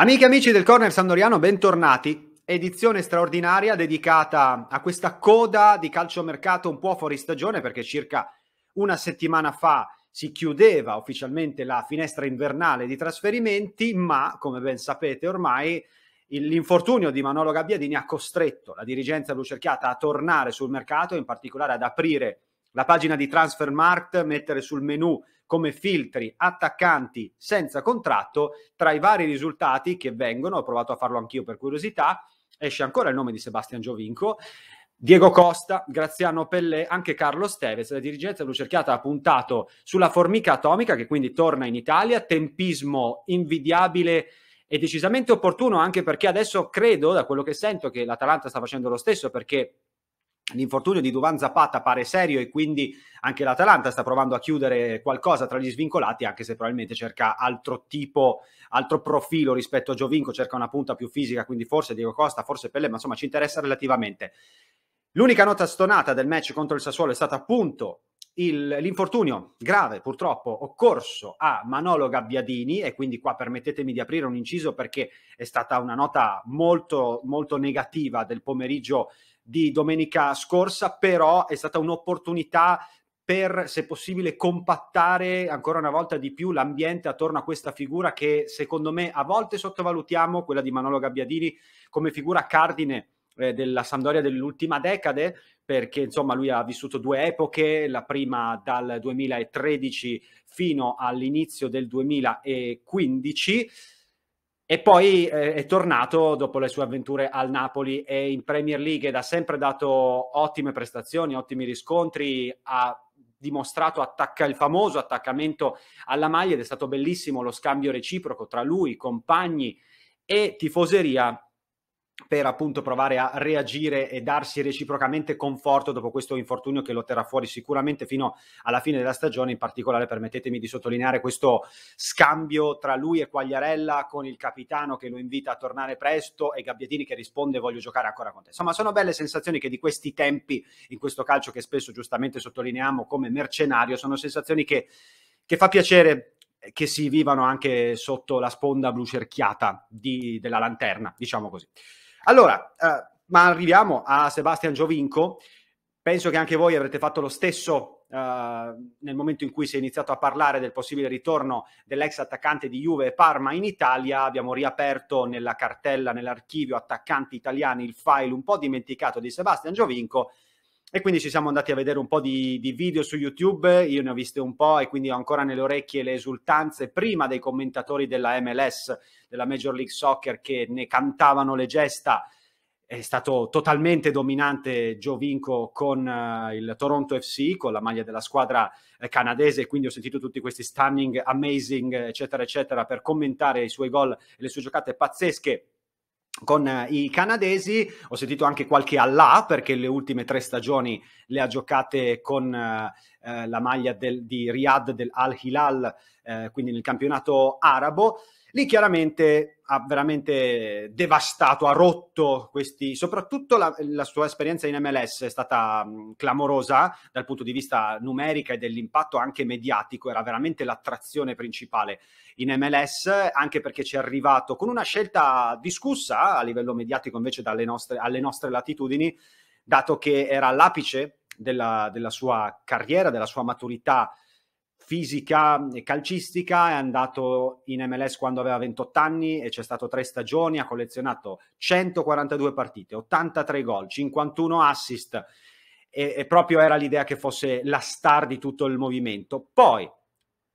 Amiche e amici del Corner Sandoriano, bentornati. Edizione straordinaria dedicata a questa coda di calciomercato un po' fuori stagione perché circa una settimana fa si chiudeva ufficialmente la finestra invernale di trasferimenti, ma come ben sapete ormai l'infortunio di Manolo Gabbiadini ha costretto la dirigenza blucerchiata a tornare sul mercato, in particolare ad aprire la pagina di Transfermarkt, mettere sul menu come filtri attaccanti senza contratto, tra i vari risultati che vengono, ho provato a farlo anch'io per curiosità, esce ancora il nome di Sebastian Giovinco, Diego Costa, Graziano Pellè, anche Carlo Steves. La dirigenza Lucerchiata ha puntato sulla formica atomica che quindi torna in Italia, tempismo invidiabile e decisamente opportuno anche perché adesso credo, da quello che sento, che l'Atalanta sta facendo lo stesso perché L'infortunio di Duvan Zapata pare serio e quindi anche l'Atalanta sta provando a chiudere qualcosa tra gli svincolati, anche se probabilmente cerca altro tipo, altro profilo rispetto a Giovinco, cerca una punta più fisica, quindi forse Diego Costa, forse Pelle, ma insomma ci interessa relativamente. L'unica nota stonata del match contro il Sassuolo è stata appunto il, l'infortunio grave purtroppo occorso a Manolo Gabbiadini e quindi qua permettetemi di aprire un inciso perché è stata una nota molto molto negativa del pomeriggio di domenica scorsa, però è stata un'opportunità per, se possibile, compattare ancora una volta di più l'ambiente attorno a questa figura che secondo me a volte sottovalutiamo, quella di Manolo Gabbiadini, come figura cardine eh, della Sampdoria dell'ultima decade, perché insomma lui ha vissuto due epoche, la prima dal 2013 fino all'inizio del 2015 e poi eh, è tornato dopo le sue avventure al Napoli e in Premier League ed ha sempre dato ottime prestazioni, ottimi riscontri, ha dimostrato attacca, il famoso attaccamento alla maglia ed è stato bellissimo lo scambio reciproco tra lui, compagni e tifoseria per appunto provare a reagire e darsi reciprocamente conforto dopo questo infortunio che lo terrà fuori sicuramente fino alla fine della stagione, in particolare permettetemi di sottolineare questo scambio tra lui e Quagliarella con il capitano che lo invita a tornare presto e Gabbiatini che risponde voglio giocare ancora con te. Insomma, sono belle sensazioni che di questi tempi, in questo calcio che spesso giustamente sottolineiamo come mercenario, sono sensazioni che, che fa piacere che si vivano anche sotto la sponda blu cerchiata di, della lanterna, diciamo così. Allora, eh, ma arriviamo a Sebastian Giovinco. Penso che anche voi avrete fatto lo stesso eh, nel momento in cui si è iniziato a parlare del possibile ritorno dell'ex attaccante di Juve e Parma in Italia. Abbiamo riaperto nella cartella, nell'archivio attaccanti italiani, il file un po' dimenticato di Sebastian Giovinco e quindi ci siamo andati a vedere un po' di, di video su YouTube, io ne ho viste un po' e quindi ho ancora nelle orecchie le esultanze prima dei commentatori della MLS, della Major League Soccer, che ne cantavano le gesta è stato totalmente dominante Giovinco con uh, il Toronto FC, con la maglia della squadra eh, canadese, quindi ho sentito tutti questi stunning, amazing, eccetera, eccetera, per commentare i suoi gol e le sue giocate pazzesche con eh, i canadesi, ho sentito anche qualche Allah perché le ultime tre stagioni le ha giocate con eh, eh, la maglia del, di Riyadh del Al Hilal, eh, quindi nel campionato arabo. Lì chiaramente ha veramente devastato, ha rotto questi, soprattutto la, la sua esperienza in MLS è stata mh, clamorosa dal punto di vista numerica e dell'impatto anche mediatico, era veramente l'attrazione principale in MLS, anche perché ci è arrivato con una scelta discussa a livello mediatico invece nostre, alle nostre latitudini, dato che era all'apice della, della sua carriera, della sua maturità fisica e calcistica, è andato in MLS quando aveva 28 anni e c'è stato tre stagioni, ha collezionato 142 partite, 83 gol, 51 assist e, e proprio era l'idea che fosse la star di tutto il movimento. Poi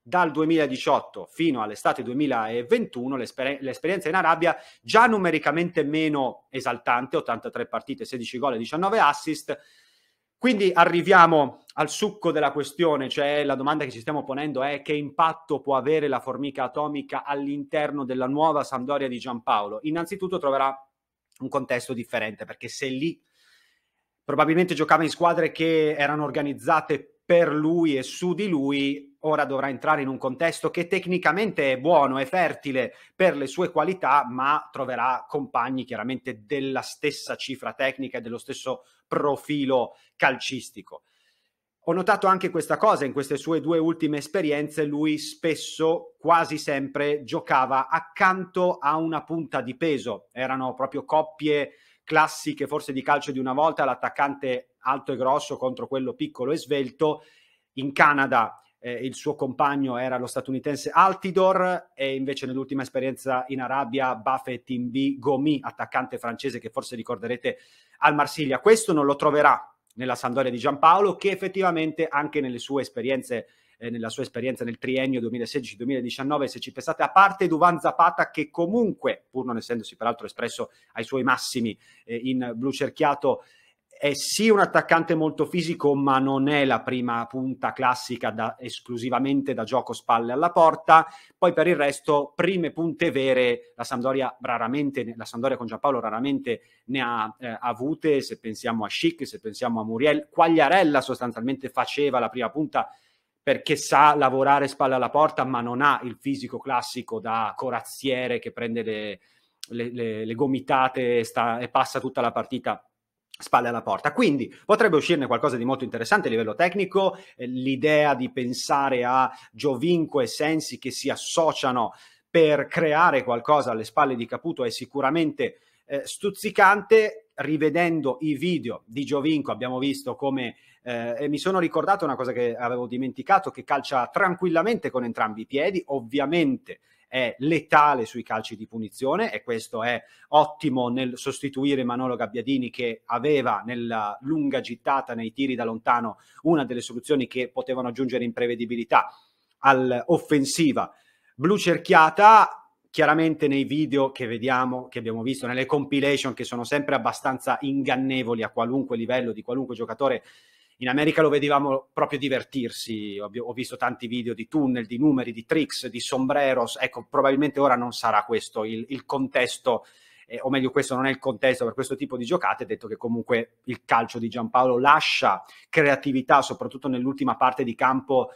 dal 2018 fino all'estate 2021 l'esper- l'esperienza in Arabia già numericamente meno esaltante, 83 partite, 16 gol e 19 assist, quindi arriviamo al succo della questione, cioè la domanda che ci stiamo ponendo è che impatto può avere la formica atomica all'interno della nuova Sampdoria di Giampaolo. Innanzitutto troverà un contesto differente perché se lì probabilmente giocava in squadre che erano organizzate per lui e su di lui, ora dovrà entrare in un contesto che tecnicamente è buono, è fertile per le sue qualità, ma troverà compagni chiaramente della stessa cifra tecnica e dello stesso profilo calcistico. Ho notato anche questa cosa in queste sue due ultime esperienze, lui spesso, quasi sempre, giocava accanto a una punta di peso, erano proprio coppie classiche forse di calcio di una volta, l'attaccante alto e grosso contro quello piccolo e svelto. In Canada eh, il suo compagno era lo statunitense Altidor e invece nell'ultima esperienza in Arabia Buffett in B Gomi, attaccante francese che forse ricorderete al Marsiglia. Questo non lo troverà nella Sandoria di Giampaolo che effettivamente anche nelle sue esperienze eh, nella sua esperienza nel triennio 2016-2019, se ci pensate, a parte Duvan Zapata che comunque, pur non essendosi peraltro espresso ai suoi massimi eh, in blu cerchiato, è sì un attaccante molto fisico, ma non è la prima punta classica da, esclusivamente da gioco spalle alla porta. Poi per il resto, prime punte vere, la Sampdoria raramente, la Sampdoria con Giampaolo raramente ne ha eh, avute, se pensiamo a Schick, se pensiamo a Muriel, Quagliarella sostanzialmente faceva la prima punta perché sa lavorare spalle alla porta, ma non ha il fisico classico da corazziere che prende le, le, le, le gomitate e, sta, e passa tutta la partita spalle alla porta. Quindi potrebbe uscirne qualcosa di molto interessante a livello tecnico, eh, l'idea di pensare a Giovinco e Sensi che si associano per creare qualcosa alle spalle di Caputo è sicuramente eh, stuzzicante. Rivedendo i video di Giovinco abbiamo visto come eh, mi sono ricordato una cosa che avevo dimenticato che calcia tranquillamente con entrambi i piedi, ovviamente è letale sui calci di punizione e questo è ottimo nel sostituire Manolo Gabbiadini che aveva nella lunga gittata nei tiri da lontano una delle soluzioni che potevano aggiungere imprevedibilità all'offensiva. Blu cerchiata chiaramente nei video che vediamo, che abbiamo visto, nelle compilation che sono sempre abbastanza ingannevoli a qualunque livello di qualunque giocatore in America lo vedevamo proprio divertirsi, ho, ho visto tanti video di tunnel, di numeri, di tricks, di sombreros, ecco, probabilmente ora non sarà questo il, il contesto eh, o meglio questo non è il contesto per questo tipo di giocate, detto che comunque il calcio di Giampaolo lascia creatività, soprattutto nell'ultima parte di campo,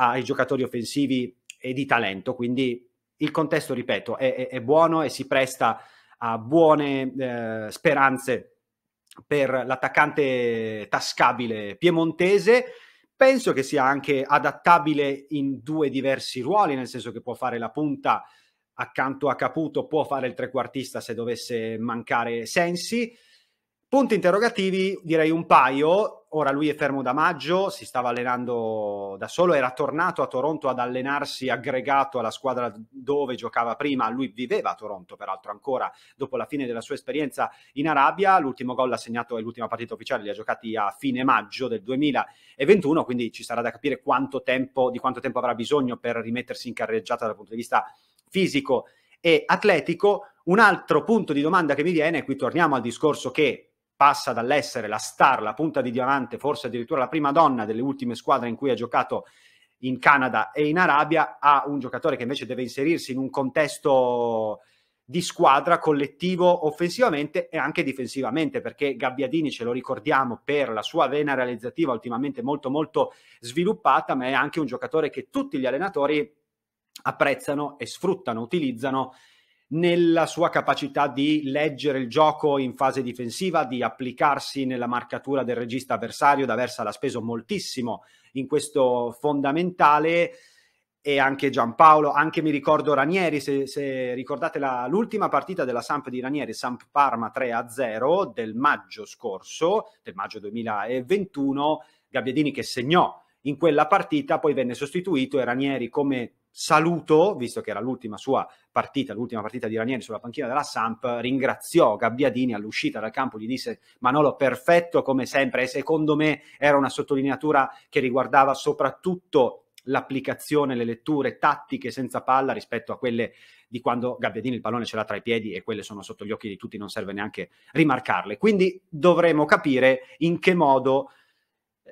ai giocatori offensivi e di talento, quindi il contesto, ripeto, è, è, è buono e si presta a buone eh, speranze per l'attaccante tascabile piemontese. Penso che sia anche adattabile in due diversi ruoli, nel senso che può fare la punta accanto a Caputo, può fare il trequartista se dovesse mancare Sensi. Punti interrogativi, direi un paio, ora lui è fermo da maggio, si stava allenando da solo, era tornato a Toronto ad allenarsi aggregato alla squadra dove giocava prima, lui viveva a Toronto peraltro ancora dopo la fine della sua esperienza in Arabia, l'ultimo gol ha segnato e l'ultima partita ufficiale li ha giocati a fine maggio del 2021, quindi ci sarà da capire quanto tempo, di quanto tempo avrà bisogno per rimettersi in carreggiata dal punto di vista fisico e atletico. Un altro punto di domanda che mi viene, e qui torniamo al discorso che passa dall'essere la star, la punta di diamante, forse addirittura la prima donna delle ultime squadre in cui ha giocato in Canada e in Arabia, a un giocatore che invece deve inserirsi in un contesto di squadra collettivo offensivamente e anche difensivamente, perché Gabbiadini ce lo ricordiamo per la sua vena realizzativa ultimamente molto molto sviluppata, ma è anche un giocatore che tutti gli allenatori apprezzano e sfruttano, utilizzano nella sua capacità di leggere il gioco in fase difensiva, di applicarsi nella marcatura del regista avversario. D'Aversa l'ha speso moltissimo in questo fondamentale e anche Giampaolo, anche mi ricordo Ranieri, se, se ricordate la, l'ultima partita della Samp di Ranieri, Samp Parma 3-0 del maggio scorso, del maggio 2021, Gabbiadini che segnò in quella partita, poi venne sostituito e Ranieri come saluto, visto che era l'ultima sua partita, l'ultima partita di Ranieri sulla panchina della Samp, ringraziò Gabbiadini all'uscita dal campo, gli disse Manolo perfetto come sempre e secondo me era una sottolineatura che riguardava soprattutto l'applicazione, le letture tattiche senza palla rispetto a quelle di quando Gabbiadini il pallone ce l'ha tra i piedi e quelle sono sotto gli occhi di tutti, non serve neanche rimarcarle. Quindi dovremo capire in che modo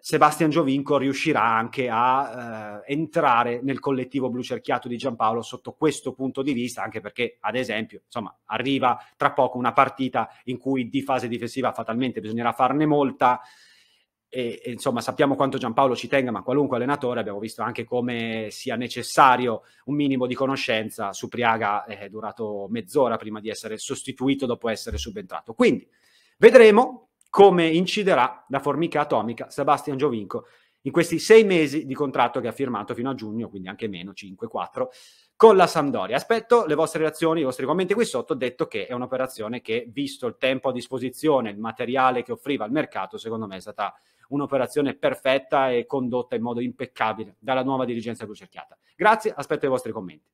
Sebastian Giovinco riuscirà anche a eh, entrare nel collettivo blu cerchiato di Giampaolo sotto questo punto di vista, anche perché, ad esempio, insomma, arriva tra poco una partita in cui di fase difensiva fatalmente bisognerà farne molta. E, e, insomma sappiamo quanto Giampaolo ci tenga, ma qualunque allenatore abbiamo visto anche come sia necessario un minimo di conoscenza. Su Priaga è durato mezz'ora prima di essere sostituito dopo essere subentrato. Quindi vedremo come inciderà la formica atomica Sebastian Giovinco in questi sei mesi di contratto che ha firmato fino a giugno, quindi anche meno, 5-4, con la Sampdoria. Aspetto le vostre reazioni, i vostri commenti qui sotto, detto che è un'operazione che, visto il tempo a disposizione, il materiale che offriva al mercato, secondo me è stata un'operazione perfetta e condotta in modo impeccabile dalla nuova dirigenza crucerchiata. Grazie, aspetto i vostri commenti.